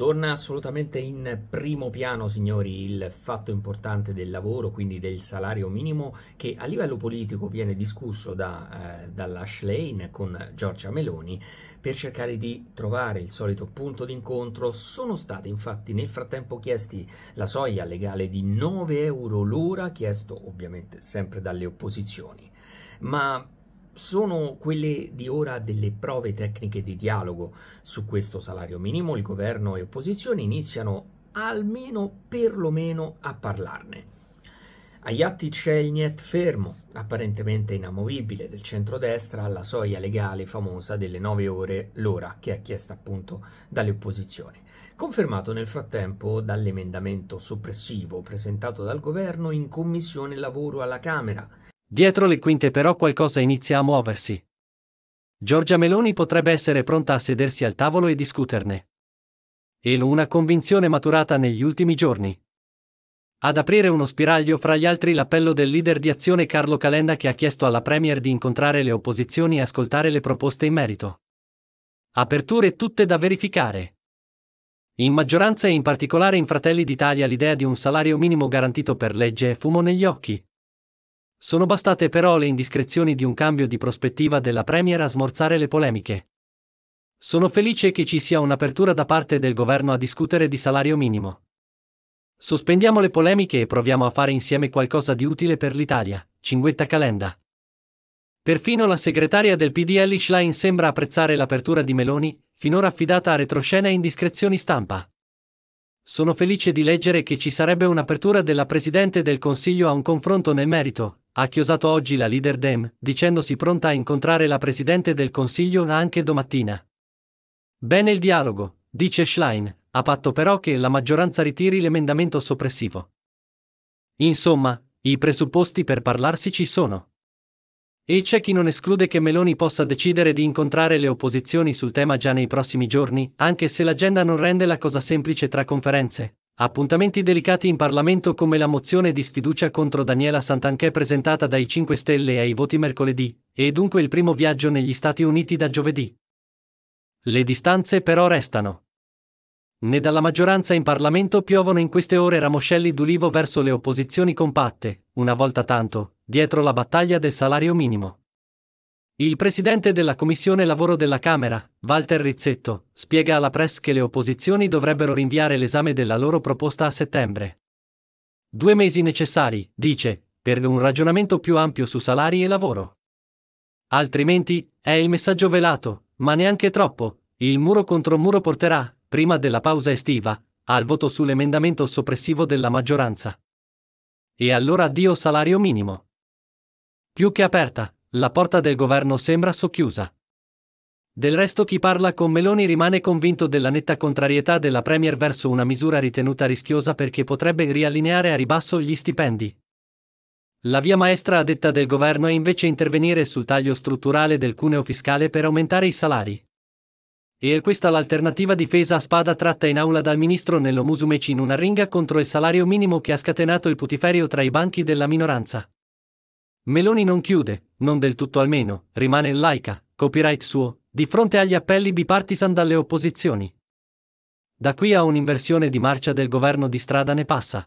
Torna assolutamente in primo piano, signori, il fatto importante del lavoro, quindi del salario minimo, che a livello politico viene discusso da, eh, dall'Ash con Giorgia Meloni per cercare di trovare il solito punto d'incontro. Sono stati infatti nel frattempo chiesti la soglia legale di 9 euro l'ora, chiesto ovviamente sempre dalle opposizioni. Ma sono quelle di ora delle prove tecniche di dialogo. Su questo salario minimo il governo e opposizione iniziano almeno perlomeno a parlarne. Agli atti c'è il niet fermo, apparentemente inamovibile, del centrodestra alla soglia legale famosa delle 9 ore l'ora che è chiesta appunto dalle opposizioni, confermato nel frattempo dall'emendamento soppressivo presentato dal governo in commissione lavoro alla Camera, Dietro le quinte però qualcosa inizia a muoversi. Giorgia Meloni potrebbe essere pronta a sedersi al tavolo e discuterne. E una convinzione maturata negli ultimi giorni. Ad aprire uno spiraglio fra gli altri l'appello del leader di azione Carlo Calenda che ha chiesto alla Premier di incontrare le opposizioni e ascoltare le proposte in merito. Aperture tutte da verificare. In maggioranza e in particolare in Fratelli d'Italia l'idea di un salario minimo garantito per legge è fumo negli occhi. Sono bastate però le indiscrezioni di un cambio di prospettiva della Premier a smorzare le polemiche. Sono felice che ci sia un'apertura da parte del governo a discutere di salario minimo. Sospendiamo le polemiche e proviamo a fare insieme qualcosa di utile per l'Italia, Cinguetta Calenda. Perfino la segretaria del PDL Schlein sembra apprezzare l'apertura di Meloni, finora affidata a retroscena e indiscrezioni stampa. Sono felice di leggere che ci sarebbe un'apertura della Presidente del Consiglio a un confronto nel merito, ha chiosato oggi la leader Dem, dicendosi pronta a incontrare la Presidente del Consiglio anche domattina. Bene il dialogo, dice Schlein, a patto però che la maggioranza ritiri l'emendamento soppressivo. Insomma, i presupposti per parlarsi ci sono. E c'è chi non esclude che Meloni possa decidere di incontrare le opposizioni sul tema già nei prossimi giorni, anche se l'agenda non rende la cosa semplice tra conferenze. Appuntamenti delicati in Parlamento come la mozione di sfiducia contro Daniela Santanchè presentata dai 5 Stelle ai voti mercoledì, e dunque il primo viaggio negli Stati Uniti da giovedì. Le distanze però restano. Né dalla maggioranza in Parlamento piovono in queste ore ramoscelli d'ulivo verso le opposizioni compatte, una volta tanto, dietro la battaglia del salario minimo. Il presidente della Commissione Lavoro della Camera, Walter Rizzetto, spiega alla press che le opposizioni dovrebbero rinviare l'esame della loro proposta a settembre. Due mesi necessari, dice, per un ragionamento più ampio su salari e lavoro. Altrimenti, è il messaggio velato, ma neanche troppo, il muro contro muro porterà, prima della pausa estiva, al voto sull'emendamento soppressivo della maggioranza. E allora addio salario minimo. Più che aperta, la porta del governo sembra socchiusa. Del resto chi parla con Meloni rimane convinto della netta contrarietà della Premier verso una misura ritenuta rischiosa perché potrebbe riallineare a ribasso gli stipendi. La via maestra a detta del governo è invece intervenire sul taglio strutturale del cuneo fiscale per aumentare i salari. E è questa l'alternativa difesa a spada tratta in aula dal ministro Nello Musumeci in una ringa contro il salario minimo che ha scatenato il putiferio tra i banchi della minoranza. Meloni non chiude, non del tutto almeno, rimane laica, copyright suo, di fronte agli appelli bipartisan dalle opposizioni. Da qui a un'inversione di marcia del governo di strada ne passa.